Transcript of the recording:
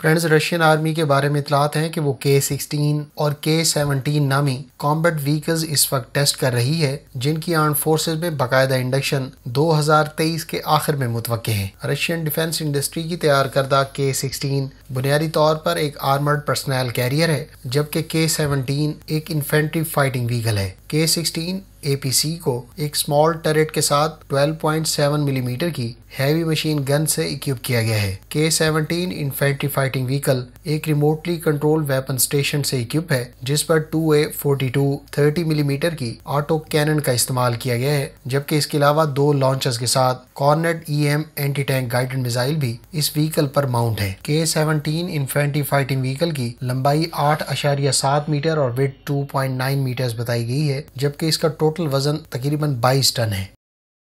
friends Russian army के बारे में इतलात हैं कि वो के सिक्सटीन और के सेवनटीन नामी कॉम्बैट व्हीकल्स इस वक्त टेस्ट कर रही है जिनकी आर्म फोर्सेज में बाकायदा इंडक्शन 2023 के आखिर में मुतव है रशियन डिफेंस इंडस्ट्री की तैयार करदा के सिक्सटीन बुनियादी तौर पर एक आर्मर्ड पर्सनल कैरियर है जबकि के सेवनटीन एक इन्फेंट्री फाइटिंग व्हीकल है के सिक्सटीन सी को एक स्मॉल टरेट के साथ 12.7 मिलीमीटर mm की हैवी मशीन गन से इक्विप किया गया है के सेवनटीन इन्फेंट्री फाइटिंग व्हीकल एक रिमोटली कंट्रोल वेपन स्टेशन से इक्विप है जिस पर two A forty two thirty millimetre की ऑटो कैनन का इस्तेमाल किया गया है जबकि इसके अलावा दो लॉन्चर्स के साथ Kornet E M anti tank guided missile भी इस व्हीकल पर माउंट है के सेवनटीन इन्फेंट्री फाइटिंग व्हीकल की लंबाई आठ मीटर और width two point nine metre बताई गई है जबकि इसका टोटल वजन तकरीबन 22 टन है